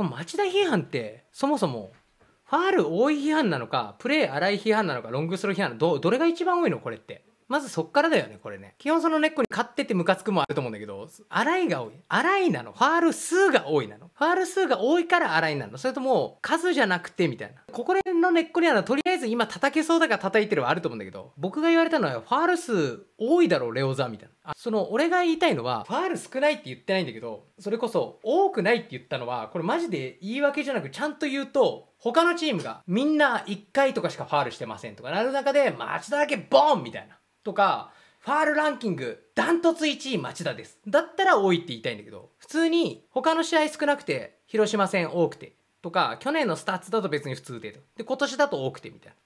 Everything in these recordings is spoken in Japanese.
この町田批判ってそもそもファール多い批判なのかプレー荒い批判なのかロングスロー批判どどれが一番多いのこれってまずそっからだよね、これね。基本その根っこに勝っててムカつくもあると思うんだけど、洗いが多い。洗いなの。ファール数が多いなの。ファール数が多いから洗いなの。それとも、数じゃなくてみたいな。ここら辺の根っこにあの、とりあえず今叩けそうだから叩いてるはあると思うんだけど、僕が言われたのは、ファール数多いだろ、レオザみたいな。その、俺が言いたいのは、ファール少ないって言ってないんだけど、それこそ、多くないって言ったのは、これマジで言い訳じゃなく、ちゃんと言うと、他のチームがみんな1回とかしかファールしてませんとかなる中で町田だけボンみたいなとか、ファールランキングダントツ1位町田です。だったら多いって言いたいんだけど、普通に他の試合少なくて、広島戦多くてとか、去年のスタッツだと別に普通でと。で、今年だと多くてみたいな。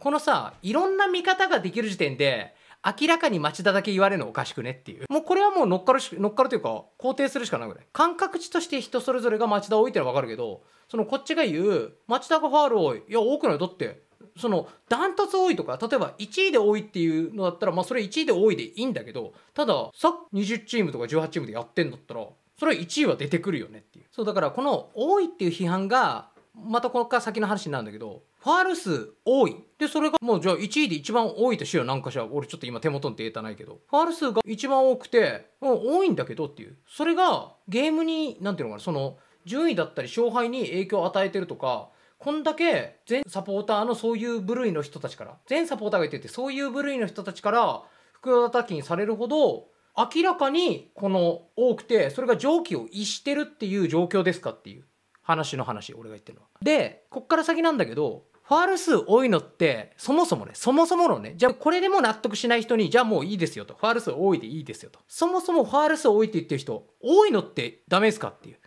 このさ、いろんな見方ができる時点で、明らかに町田だけ言われるのおかしくねっていう。もうこれはもう乗っかるし、乗っかるというか、肯定するしかないぐらい。感覚値として人それぞれが町田多いってのはわかるけど、そのこっちが言う、町田がファール多い。いや、多くない。だって、そのダントツ多いとか例えば1位で多いっていうのだったらまあそれ1位で多いでいいんだけどたださ20チームとか18チームでやってんだったらそれは1位は出てくるよねっていうそうだからこの多いっていう批判がまたここから先の話になるんだけどファール数多いでそれがもうじゃあ1位で一番多いとしようなんかしら俺ちょっと今手元のデータないけどファール数が一番多くて、うん、多いんだけどっていうそれがゲームに何ていうのかなその順位だったり勝敗に影響を与えてるとかこんだけ全サポーターのそういう部類の人たちから全サポーターが言っててそういう部類の人たちから袋叩きにされるほど明らかにこの多くてそれが常軌を逸してるっていう状況ですかっていう話の話俺が言ってるのは。でこっから先なんだけどファール数多いのってそもそもねそもそものねじゃあこれでも納得しない人にじゃあもういいですよとファール数多いでいいですよとそもそもファール数多いって言ってる人多いのってダメですかっていう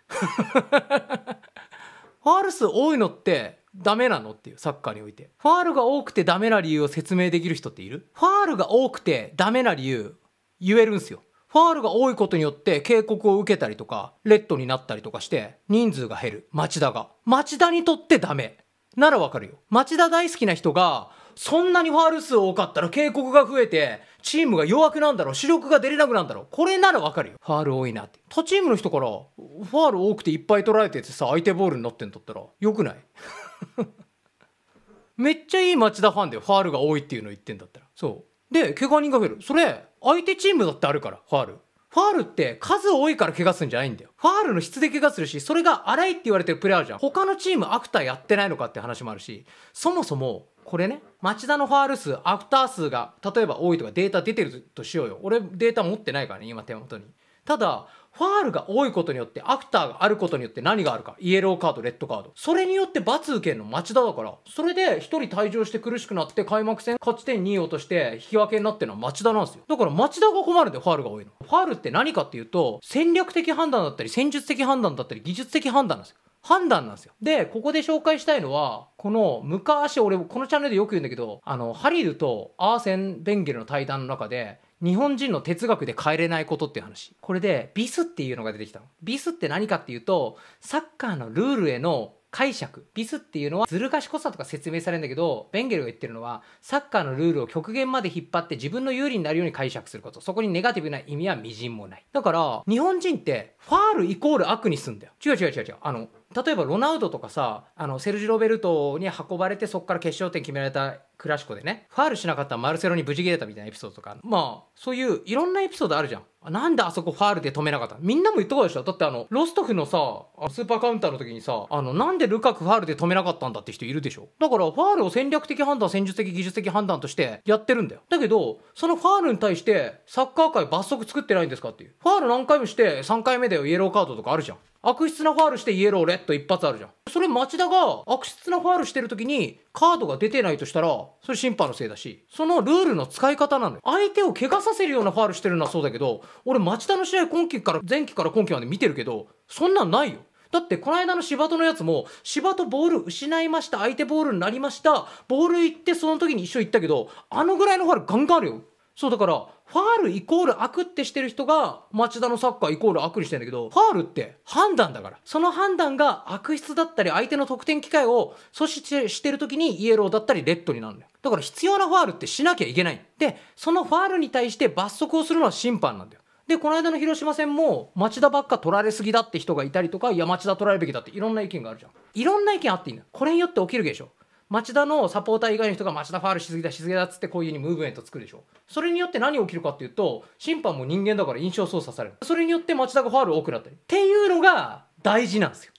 ファール数多いのってダメなのっていうサッカーにおいてファールが多くてダメな理由を説明できる人っているファールが多くてダメな理由言えるんすよファールが多いことによって警告を受けたりとかレッドになったりとかして人数が減る町田が町田にとってダメならわかるよ町田大好きな人がそんなにファール数多かったら警告が増えて、チームが弱くなんだろう、主力が出れなくなんだろう。これならわかるよ。ファール多いなって。他チームの人から、ファール多くていっぱい取られててさ、相手ボールになってんだったら、よくない めっちゃいい町田ファンでファールが多いっていうの言ってんだったら。そう。で、怪我人が増える。それ、相手チームだってあるから、ファール。ファールって数多いから怪我するんじゃないんだよ。ファールの質で怪我するし、それが荒いって言われてるプレイヤーじゃん。他のチームアクターやってないのかって話もあるし、そもそもこれね町田のファール数アフター数が例えば多いとかデータ出てるとしようよ俺データ持ってないからね今手元にただファールが多いことによってアフターがあることによって何があるかイエローカードレッドカードそれによって罰受けるの町田だからそれで1人退場して苦しくなって開幕戦勝ち点2位落として引き分けになってるのは町田なんですよだから町田が困るんでファールが多いのファールって何かっていうと戦略的判断だったり戦術的判断だったり技術的判断なんですよ判断なんですよ。で、ここで紹介したいのは、この昔俺このチャンネルでよく言うんだけど、あの、ハリルとアーセン・ベンゲルの対談の中で、日本人の哲学で変えれないことっていう話。これで、ビスっていうのが出てきたの。ビスって何かっていうと、サッカーのルールへの解釈。ビスっていうのはずる賢さとか説明されるんだけど、ベンゲルが言ってるのは、サッカーのルールを極限まで引っ張って自分の有利になるように解釈すること。そこにネガティブな意味は微塵もない。だから、日本人って、ファールイコール悪にすんだよ。違う違う違う違う。あの、例えばロナウドとかさあのセルジ・ロベルトに運ばれてそこから決勝点決められたクラシコでねファールしなかったマルセロに無事切れたみたいなエピソードとかまあそういういろんなエピソードあるじゃんなんであそこファールで止めなかったみんなも言ったことでしょだってあのロストフのさスーパーカウンターの時にさあのなんでルカクファールで止めなかったんだって人いるでしょだからファールを戦略的判断戦術的技術的判断としてやってるんだよだけどそのファールに対してサッカー界罰則作ってないんですかっていうファール何回もして3回目だよイエローカードとかあるじゃん悪質なファールしてイエローレッド一発あるじゃん。それ町田が悪質なファールしてる時にカードが出てないとしたら、それ審判のせいだし、そのルールの使い方なのよ。相手を怪我させるようなファールしてるのはそうだけど、俺町田の試合今季から、前期から今季まで見てるけど、そんなんないよ。だってこの間の芝戸のやつも、芝戸ボール失いました、相手ボールになりました、ボール行ってその時に一緒行ったけど、あのぐらいのファールガンガンあるよ。そうだから、ファールイコール悪ってしてる人が町田のサッカーイコール悪にしてんだけど、ファールって判断だから。その判断が悪質だったり、相手の得点機会を阻止してる時にイエローだったりレッドになるんだよ。だから必要なファールってしなきゃいけない。で、そのファールに対して罰則をするのは審判なんだよ。で、この間の広島戦も、町田ばっか取られすぎだって人がいたりとか、いや、町田取られるべきだっていろんな意見があるじゃん。いろんな意見あっていいんだ。これによって起きる現象。町田のサポーター以外の人が町田ファールしすぎだしすぎだっつってこういうにムーブメント作るでしょそれによって何起きるかっていうと審判も人間だから印象操作されるそれによって町田がファール多くなったりっていうのが大事なんですよ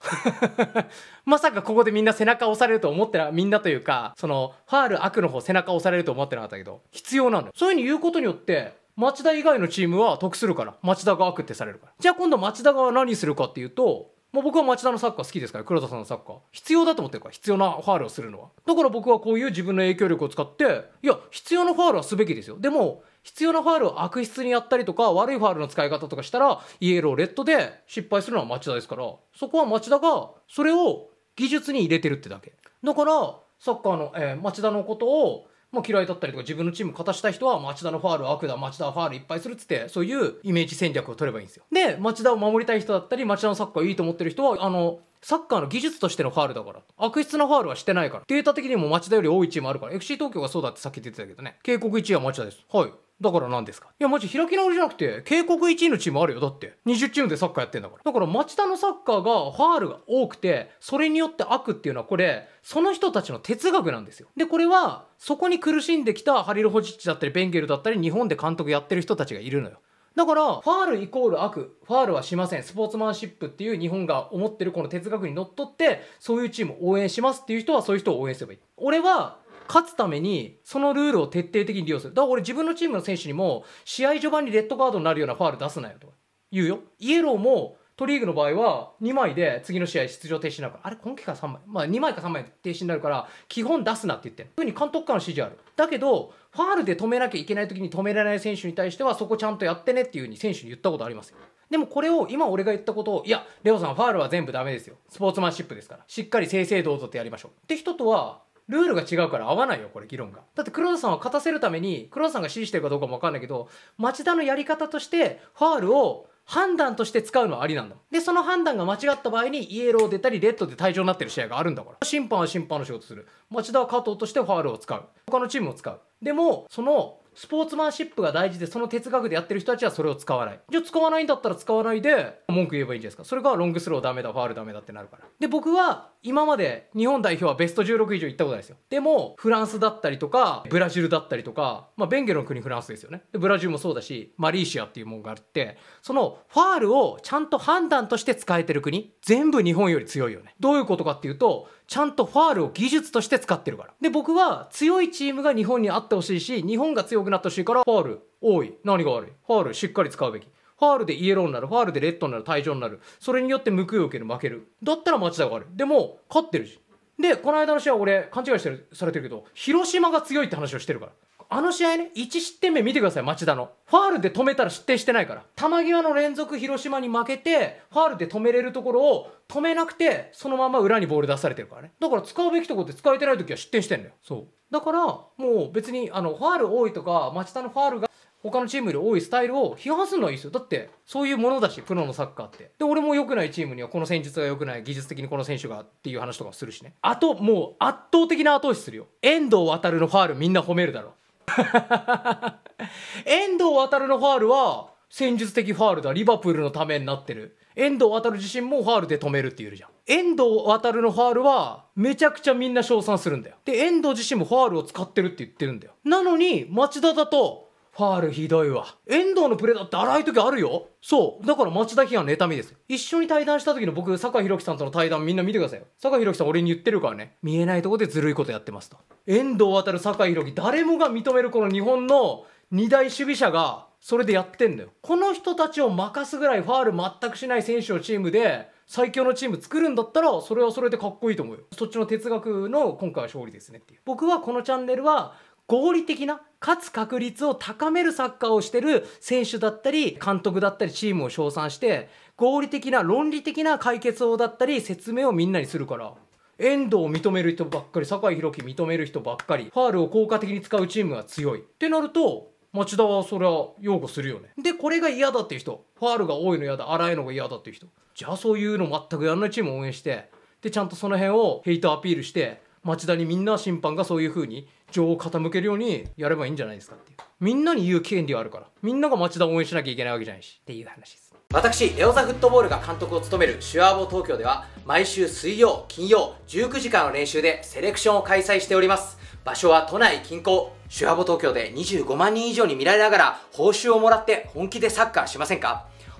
まさかここでみんな背中押されると思ってな、みんなというか、その、ファール悪の方背中押されると思ってなかったけど、必要なのよ。そういうふうに言うことによって、町田以外のチームは得するから、町田が悪ってされるから。じゃあ今度町田が何するかっていうと、もう僕は町田のサッカー好きですから黒田さんのサッカー必要だと思ってるから必要なファールをするのはだから僕はこういう自分の影響力を使っていや必要なファールはすべきですよでも必要なファールを悪質にやったりとか悪いファールの使い方とかしたらイエローレッドで失敗するのは町田ですからそこは町田がそれを技術に入れてるってだけだからサッカーの、えー、町田のことをまあ、嫌いだったりとか自分のチーム勝たしたい人は町田のファール悪だ町田ファールいっぱいするっつってそういうイメージ戦略を取ればいいんですよで町田を守りたい人だったり町田のサッカーいいと思ってる人はあのサッカーの技術としてのファールだから。悪質なファールはしてないから。データ的にも町田より多いチームあるから。FC 東京がそうだってさっき言ってたけどね。警告1位は町田です。はい。だから何ですかいや、マジ開き直りじゃなくて、警告1位のチームあるよ。だって、20チームでサッカーやってんだから。だから町田のサッカーがファールが多くて、それによって悪っていうのはこれ、その人たちの哲学なんですよ。で、これは、そこに苦しんできたハリル・ホジッチだったり、ベンゲルだったり、日本で監督やってる人たちがいるのよ。だから、ファールイコール悪、ファールはしません、スポーツマンシップっていう日本が思ってるこの哲学にのっとって、そういうチームを応援しますっていう人はそういう人を応援すればいい。俺は、勝つためにそのルールを徹底的に利用するだから俺自分のチームの選手にも試合序盤にレッドカードになるようなファール出すなよと言うよイエローもトリーグの場合は2枚で次の試合出場停止になるからあれ今季から3枚まあ2枚か3枚停止になるから基本出すなって言ってるふうに監督官の指示あるだけどファールで止めなきゃいけない時に止められない選手に対してはそこちゃんとやってねっていうふうに選手に言ったことありますよでもこれを今俺が言ったことをいやレオさんファールは全部ダメですよスポーツマンシップですからしっかり正々堂々とやりましょうって人とはルールが違うから合わないよ、これ、議論が。だって黒田さんは勝たせるために、黒田さんが支持してるかどうかもわかんないけど、町田のやり方として、ファールを判断として使うのはありなんだで、その判断が間違った場合に、イエロー出たり、レッドで退場になってる試合があるんだから。審判は審判の仕事する。町田は加藤としてファールを使う。他のチームを使う。でも、その、スポーツマンシップが大事でその哲学でやってる人たちはそれを使わないじゃあ使わないんだったら使わないで文句言えばいいんじゃないですかそれがロングスローダメだファールダメだってなるからで僕は今まで日本代表はベスト16以上行ったことないですよでもフランスだったりとかブラジルだったりとかまあベンゲの国フランスですよねでブラジルもそうだしマリーシアっていうものがあってそのファールをちゃんと判断として使えてる国全部日本より強いよねどういうことかっていうとちゃんとファールを技術として使ってるから。で、僕は強いチームが日本にあってほしいし、日本が強くなってほしいから、ファール多い。何が悪いファールしっかり使うべき。ファールでイエローになる、ファールでレッドになる、退場になる。それによって報いを受ける、負ける。だったら町田が悪い。でも、勝ってるし。で、この間の試合俺、勘違いしてる、されてるけど、広島が強いって話をしてるから。あの試合ね、1失点目見てください、町田の。ファールで止めたら失点してないから。球際の連続広島に負けて、ファールで止めれるところを止めなくて、そのまま裏にボール出されてるからね。だから使うべきとこって使えてない時は失点してんだよ。そう。だから、もう別に、あの、ファール多いとか、町田のファールが、他のチームより多いスタイルを批判するのはいいですよ。だって、そういうものだし、プロのサッカーって。で、俺も良くないチームには、この戦術が良くない、技術的にこの選手がっていう話とかもするしね。あと、もう圧倒的な後押しするよ。遠藤航のファールみんな褒めるだろ。遠藤航のファールは戦術的ファールだリバプールのためになってる遠藤航自身もファールで止めるって言うじゃん遠藤航のファールはめちゃくちゃみんな称賛するんだよで遠藤自身もファールを使ってるって言ってるんだよなのに町田だとファールひどいわ。遠藤のプレーだって荒い時あるよ。そう。だから町田批がの妬みです。一緒に対談した時の僕、坂宏樹さんとの対談みんな見てくださいよ。坂宏樹さん俺に言ってるからね。見えないとこでずるいことやってますと。遠藤渡る坂宏樹、誰もが認めるこの日本の二大守備者が、それでやってんだよ。この人たちを任すぐらいファール全くしない選手のチームで、最強のチーム作るんだったらそれはそれでかっこいいと思うよそっちの哲学の今回は勝利ですねっていう僕はこのチャンネルは合理的な勝つ確率を高めるサッカーをしてる選手だったり、監督だったり、チームを称賛して、合理的な、論理的な解決法だったり、説明をみんなにするから。遠藤を認める人ばっかり、酒井宏樹認める人ばっかり、ファールを効果的に使うチームが強い。ってなると、町田はそれは擁護するよね。で、これが嫌だっていう人、ファールが多いの嫌だ、荒いのが嫌だっていう人、じゃあそういうの全くやらないチームを応援して、で、ちゃんとその辺をヘイトアピールして、町田にみんな審判がそういうふうに情を傾けるようにやればいいんじゃないですかっていうみんなに言う権利はあるからみんなが町田を応援しなきゃいけないわけじゃないしっていう話です私レオザフットボールが監督を務めるシュアーボ東京では毎週水曜金曜19時間の練習でセレクションを開催しております場所は都内近郊シュアボ東京で25万人以上に見られながら報酬をもらって本気でサッカーしませんか